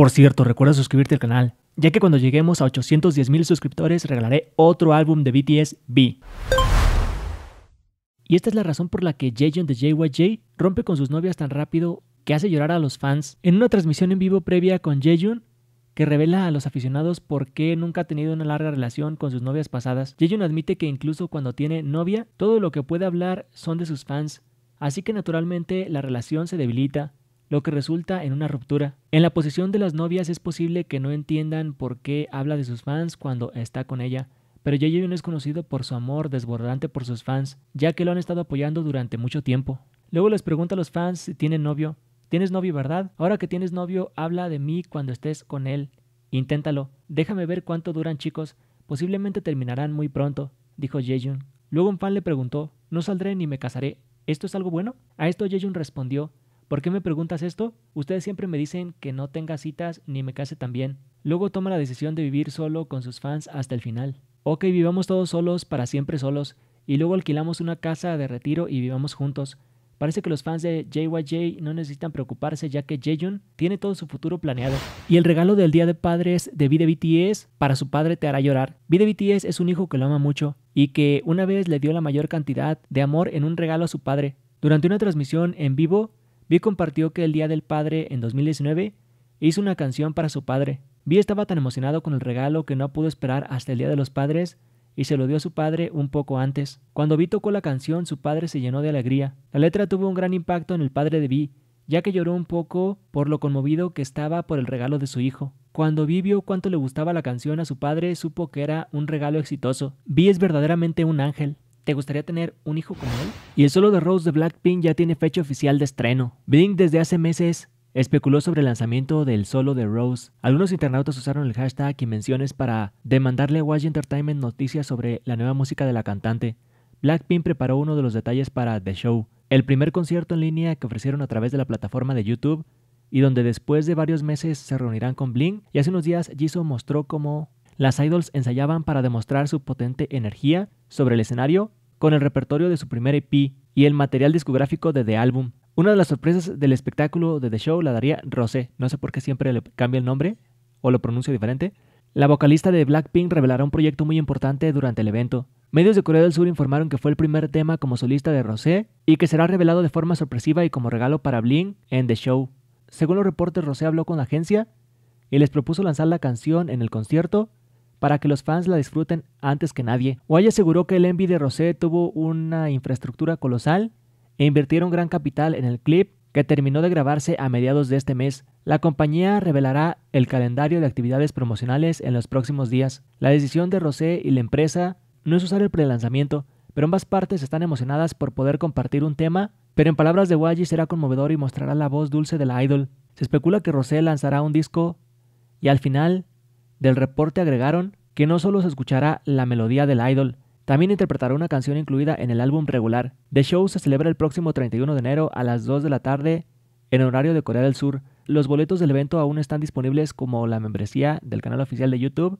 Por cierto, recuerda suscribirte al canal, ya que cuando lleguemos a 810,000 suscriptores regalaré otro álbum de BTS B. Y esta es la razón por la que Jaehyun de JYJ rompe con sus novias tan rápido que hace llorar a los fans. En una transmisión en vivo previa con Jaehyun, que revela a los aficionados por qué nunca ha tenido una larga relación con sus novias pasadas. Jaehyun admite que incluso cuando tiene novia, todo lo que puede hablar son de sus fans, así que naturalmente la relación se debilita lo que resulta en una ruptura. En la posición de las novias es posible que no entiendan por qué habla de sus fans cuando está con ella, pero Jeyun es conocido por su amor desbordante por sus fans, ya que lo han estado apoyando durante mucho tiempo. Luego les pregunta a los fans si tienen novio. ¿Tienes novio, verdad? Ahora que tienes novio, habla de mí cuando estés con él. Inténtalo. Déjame ver cuánto duran, chicos. Posiblemente terminarán muy pronto, dijo Jaehyun. Luego un fan le preguntó, no saldré ni me casaré. ¿Esto es algo bueno? A esto Jaehyun respondió, ¿Por qué me preguntas esto? Ustedes siempre me dicen que no tenga citas ni me case también. Luego toma la decisión de vivir solo con sus fans hasta el final. Ok, vivamos todos solos, para siempre solos, y luego alquilamos una casa de retiro y vivamos juntos. Parece que los fans de JYJ no necesitan preocuparse ya que Jaehyun tiene todo su futuro planeado. Y el regalo del Día de Padres de de BTS para su padre te hará llorar. de BTS es un hijo que lo ama mucho y que una vez le dio la mayor cantidad de amor en un regalo a su padre. Durante una transmisión en vivo, Vi compartió que el Día del Padre en 2019 hizo una canción para su padre. Vi estaba tan emocionado con el regalo que no pudo esperar hasta el Día de los Padres y se lo dio a su padre un poco antes. Cuando Vi tocó la canción, su padre se llenó de alegría. La letra tuvo un gran impacto en el padre de Vi, ya que lloró un poco por lo conmovido que estaba por el regalo de su hijo. Cuando Vi vio cuánto le gustaba la canción a su padre, supo que era un regalo exitoso. Vi es verdaderamente un ángel. ¿Te gustaría tener un hijo como él? Y el solo de Rose de Blackpink ya tiene fecha oficial de estreno. Blink desde hace meses especuló sobre el lanzamiento del solo de Rose. Algunos internautas usaron el hashtag y menciones para demandarle a Watch Entertainment noticias sobre la nueva música de la cantante. Blackpink preparó uno de los detalles para The Show, el primer concierto en línea que ofrecieron a través de la plataforma de YouTube y donde después de varios meses se reunirán con Blink y hace unos días Jisoo mostró cómo las idols ensayaban para demostrar su potente energía sobre el escenario con el repertorio de su primer EP y el material discográfico de The Album. Una de las sorpresas del espectáculo de The Show la daría Rosé, no sé por qué siempre le cambia el nombre o lo pronuncio diferente. La vocalista de Blackpink revelará un proyecto muy importante durante el evento. Medios de Corea del Sur informaron que fue el primer tema como solista de Rosé y que será revelado de forma sorpresiva y como regalo para Blink en The Show. Según los reportes, Rosé habló con la agencia y les propuso lanzar la canción en el concierto para que los fans la disfruten antes que nadie. Wally aseguró que el envy de Rosé tuvo una infraestructura colosal e invirtieron gran capital en el clip que terminó de grabarse a mediados de este mes. La compañía revelará el calendario de actividades promocionales en los próximos días. La decisión de Rosé y la empresa no es usar el prelanzamiento, pero ambas partes están emocionadas por poder compartir un tema, pero en palabras de Way será conmovedor y mostrará la voz dulce de la idol. Se especula que Rosé lanzará un disco y al final del reporte agregaron que no solo se escuchará la melodía del idol, también interpretará una canción incluida en el álbum regular. The show se celebra el próximo 31 de enero a las 2 de la tarde en horario de Corea del Sur. Los boletos del evento aún están disponibles como la membresía del canal oficial de YouTube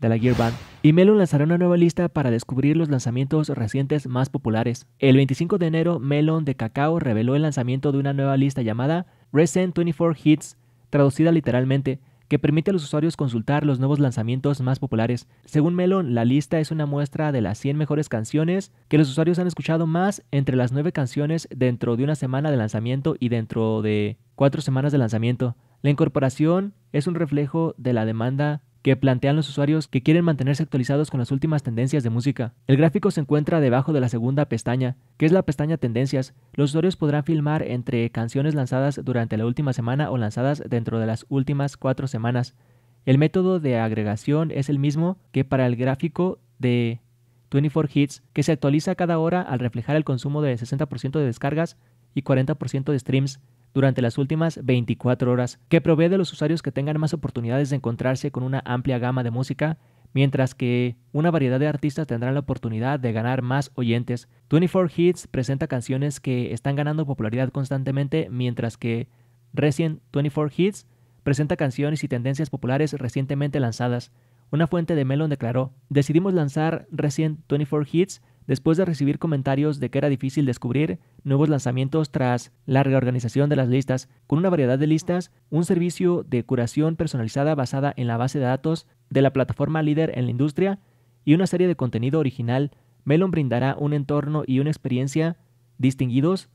de la Gear Band. Y Melon lanzará una nueva lista para descubrir los lanzamientos recientes más populares. El 25 de enero, Melon de Cacao reveló el lanzamiento de una nueva lista llamada Recent 24 Hits, traducida literalmente que permite a los usuarios consultar los nuevos lanzamientos más populares. Según Melon, la lista es una muestra de las 100 mejores canciones que los usuarios han escuchado más entre las 9 canciones dentro de una semana de lanzamiento y dentro de 4 semanas de lanzamiento. La incorporación es un reflejo de la demanda que plantean los usuarios que quieren mantenerse actualizados con las últimas tendencias de música. El gráfico se encuentra debajo de la segunda pestaña, que es la pestaña Tendencias. Los usuarios podrán filmar entre canciones lanzadas durante la última semana o lanzadas dentro de las últimas cuatro semanas. El método de agregación es el mismo que para el gráfico de 24 Hits, que se actualiza cada hora al reflejar el consumo de 60% de descargas y 40% de streams durante las últimas 24 horas, que provee de los usuarios que tengan más oportunidades de encontrarse con una amplia gama de música, mientras que una variedad de artistas tendrán la oportunidad de ganar más oyentes. 24 Hits presenta canciones que están ganando popularidad constantemente, mientras que recién 24 Hits presenta canciones y tendencias populares recientemente lanzadas. Una fuente de Melon declaró, decidimos lanzar recién 24 Hits después de recibir comentarios de que era difícil descubrir nuevos lanzamientos tras la reorganización de las listas, con una variedad de listas, un servicio de curación personalizada basada en la base de datos de la plataforma líder en la industria y una serie de contenido original, Melon brindará un entorno y una experiencia distinguidos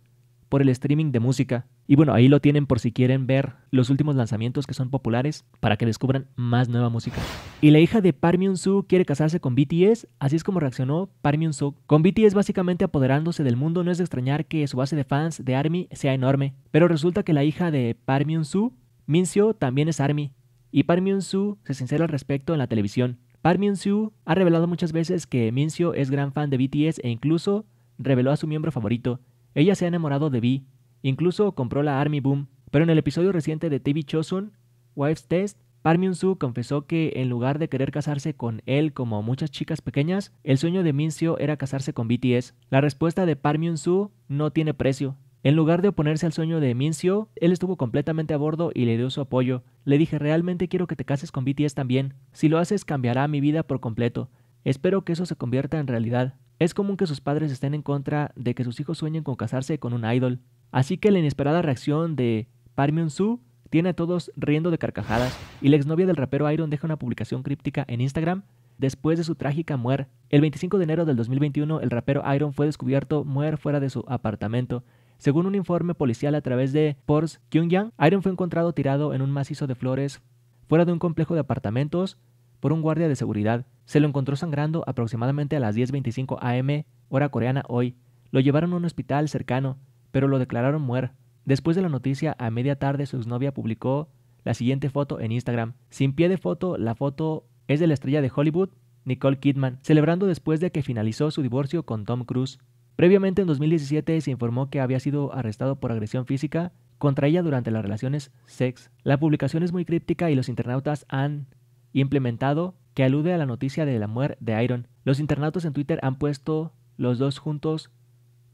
por el streaming de música. Y bueno, ahí lo tienen por si quieren ver los últimos lanzamientos que son populares para que descubran más nueva música. Y la hija de Park soo quiere casarse con BTS, así es como reaccionó Park soo Con BTS básicamente apoderándose del mundo, no es de extrañar que su base de fans de ARMY sea enorme. Pero resulta que la hija de Park soo Mincio, también es ARMY. Y Park soo se sincera al respecto en la televisión. Park soo ha revelado muchas veces que Mincio es gran fan de BTS e incluso reveló a su miembro favorito. Ella se ha enamorado de Vi, incluso compró la Army Boom, pero en el episodio reciente de TV Chosun, Wife's Test, Park soo confesó que en lugar de querer casarse con él como muchas chicas pequeñas, el sueño de min Mincio era casarse con BTS. La respuesta de Park soo no tiene precio. En lugar de oponerse al sueño de min Mincio, él estuvo completamente a bordo y le dio su apoyo. Le dije, realmente quiero que te cases con BTS también. Si lo haces cambiará mi vida por completo. Espero que eso se convierta en realidad. Es común que sus padres estén en contra de que sus hijos sueñen con casarse con un idol. Así que la inesperada reacción de parmyun Su tiene a todos riendo de carcajadas y la exnovia del rapero Iron deja una publicación críptica en Instagram después de su trágica muerte. El 25 de enero del 2021, el rapero Iron fue descubierto muerto fuera de su apartamento. Según un informe policial a través de kyung Kyungyang, Iron fue encontrado tirado en un macizo de flores fuera de un complejo de apartamentos por un guardia de seguridad. Se lo encontró sangrando aproximadamente a las 10.25 am, hora coreana hoy. Lo llevaron a un hospital cercano, pero lo declararon muerto. Después de la noticia, a media tarde su exnovia publicó la siguiente foto en Instagram. Sin pie de foto, la foto es de la estrella de Hollywood, Nicole Kidman, celebrando después de que finalizó su divorcio con Tom Cruise. Previamente en 2017 se informó que había sido arrestado por agresión física contra ella durante las relaciones sex. La publicación es muy críptica y los internautas han implementado que alude a la noticia de la muerte de Iron. Los internautas en Twitter han puesto los dos juntos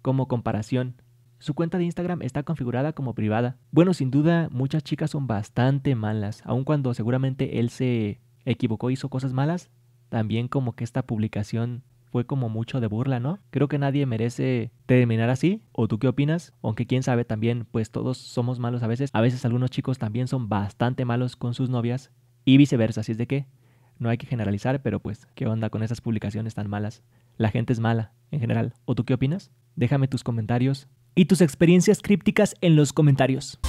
como comparación. Su cuenta de Instagram está configurada como privada. Bueno, sin duda, muchas chicas son bastante malas, aun cuando seguramente él se equivocó, hizo cosas malas. También como que esta publicación fue como mucho de burla, ¿no? Creo que nadie merece terminar así, ¿o tú qué opinas? Aunque quién sabe también, pues todos somos malos a veces. A veces algunos chicos también son bastante malos con sus novias y viceversa, así es de que no hay que generalizar, pero pues, ¿qué onda con esas publicaciones tan malas? La gente es mala, en general. ¿O tú qué opinas? Déjame tus comentarios y tus experiencias crípticas en los comentarios.